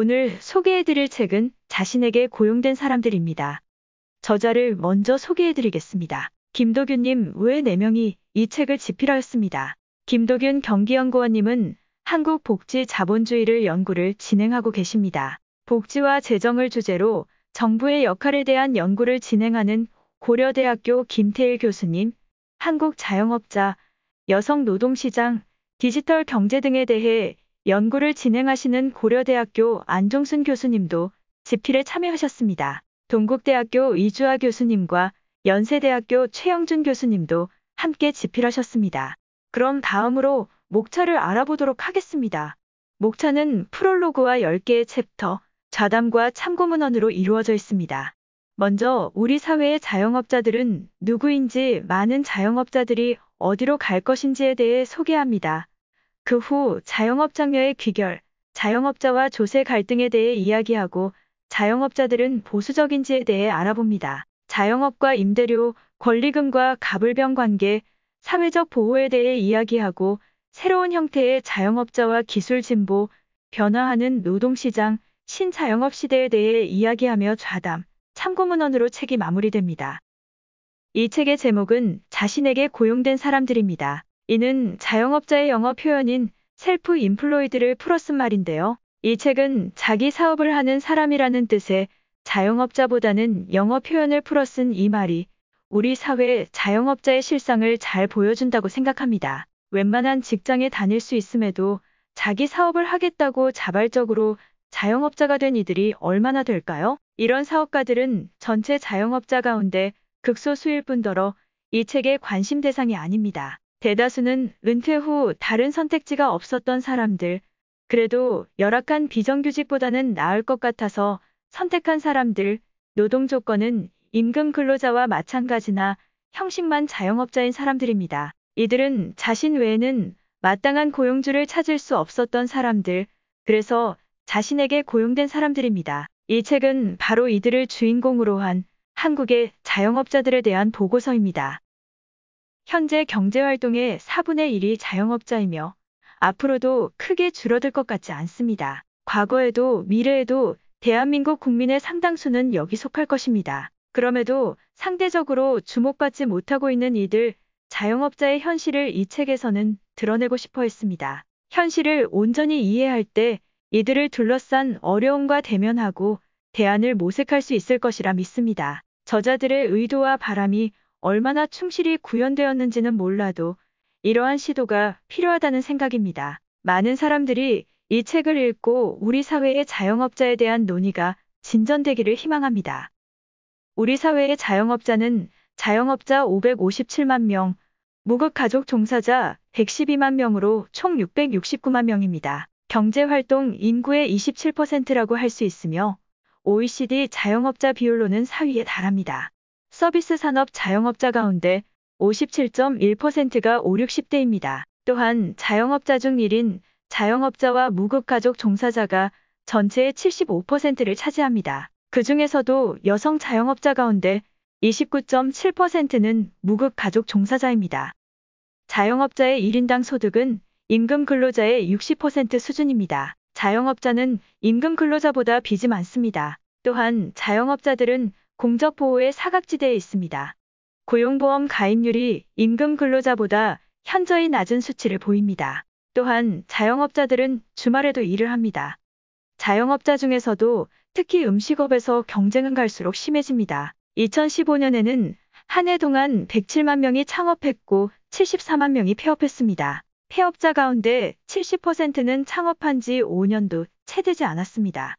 오늘 소개해드릴 책은 자신에게 고용된 사람들입니다. 저자를 먼저 소개해드리겠습니다. 김도균님 외 4명이 이 책을 집필하였습니다. 김도균 경기연구원님은 한국복지자본주의를 연구를 진행하고 계십니다. 복지와 재정을 주제로 정부의 역할에 대한 연구를 진행하는 고려대학교 김태일 교수님, 한국자영업자, 여성노동시장, 디지털 경제 등에 대해 연구를 진행하시는 고려대학교 안종순 교수님도 집필에 참여하셨습니다. 동국대학교 이주아 교수님과 연세대학교 최영준 교수님도 함께 집필하셨습니다. 그럼 다음으로 목차를 알아보도록 하겠습니다. 목차는 프롤로그와 10개의 챕터, 좌담과 참고문헌으로 이루어져 있습니다. 먼저 우리 사회의 자영업자들은 누구인지 많은 자영업자들이 어디로 갈 것인지에 대해 소개합니다. 그후 자영업 장려의 귀결, 자영업자와 조세 갈등에 대해 이야기하고 자영업자들은 보수적인지에 대해 알아봅니다. 자영업과 임대료, 권리금과 가불병 관계, 사회적 보호에 대해 이야기하고 새로운 형태의 자영업자와 기술 진보, 변화하는 노동시장, 신자영업 시대에 대해 이야기하며 좌담, 참고문헌으로 책이 마무리됩니다. 이 책의 제목은 자신에게 고용된 사람들입니다. 이는 자영업자의 영어 표현인 셀프 인플로이드를 풀어쓴 말인데요. 이 책은 자기 사업을 하는 사람이라는 뜻의 자영업자보다는 영어 표현을 풀어쓴 이 말이 우리 사회 자영업자의 실상을 잘 보여준다고 생각합니다. 웬만한 직장에 다닐 수 있음에도 자기 사업을 하겠다고 자발적으로 자영업자가 된 이들이 얼마나 될까요? 이런 사업가들은 전체 자영업자 가운데 극소수일 뿐더러 이 책의 관심 대상이 아닙니다. 대다수는 은퇴 후 다른 선택지가 없었던 사람들, 그래도 열악한 비정규직보다는 나을 것 같아서 선택한 사람들, 노동 조건은 임금 근로자와 마찬가지나 형식만 자영업자인 사람들입니다. 이들은 자신 외에는 마땅한 고용주를 찾을 수 없었던 사람들, 그래서 자신에게 고용된 사람들입니다. 이 책은 바로 이들을 주인공으로 한 한국의 자영업자들에 대한 보고서입니다. 현재 경제활동의 4분의 1이 자영업자이며 앞으로도 크게 줄어들 것 같지 않습니다. 과거에도 미래에도 대한민국 국민의 상당수는 여기 속할 것입니다. 그럼에도 상대적으로 주목받지 못하고 있는 이들 자영업자의 현실을 이 책에서는 드러내고 싶어 했습니다. 현실을 온전히 이해할 때 이들을 둘러싼 어려움과 대면하고 대안을 모색할 수 있을 것이라 믿습니다. 저자들의 의도와 바람이 얼마나 충실히 구현되었는지는 몰라도 이러한 시도가 필요하다는 생각입니다. 많은 사람들이 이 책을 읽고 우리 사회의 자영업자에 대한 논의가 진전되기를 희망합니다. 우리 사회의 자영업자는 자영업자 557만 명, 무급가족 종사자 112만 명으로 총 669만 명입니다. 경제활동 인구의 27%라고 할 수 있으며 OECD 자영업자 비율로는 4위에 달합니다. 서비스 산업 자영업자 가운데 57.1%가 5, 60대입니다. 또한 자영업자 중 1인 자영업자와 무급가족 종사자가 전체의 75%를 차지합니다. 그 중에서도 여성 자영업자 가운데 29.7%는 무급가족 종사자입니다. 자영업자의 1인당 소득은 임금 근로자의 60% 수준입니다. 자영업자는 임금 근로자보다 빚이 많습니다. 또한 자영업자들은 공적 보호의 사각지대에 있습니다. 고용보험 가입률이 임금 근로자보다 현저히 낮은 수치를 보입니다. 또한 자영업자들은 주말에도 일을 합니다. 자영업자 중에서도 특히 음식업에서 경쟁은 갈수록 심해집니다. 2015년에는 한 해 동안 107만 명이 창업했고 74만 명이 폐업했습니다. 폐업자 가운데 70%는 창업한 지 5년도 채 되지 않았습니다.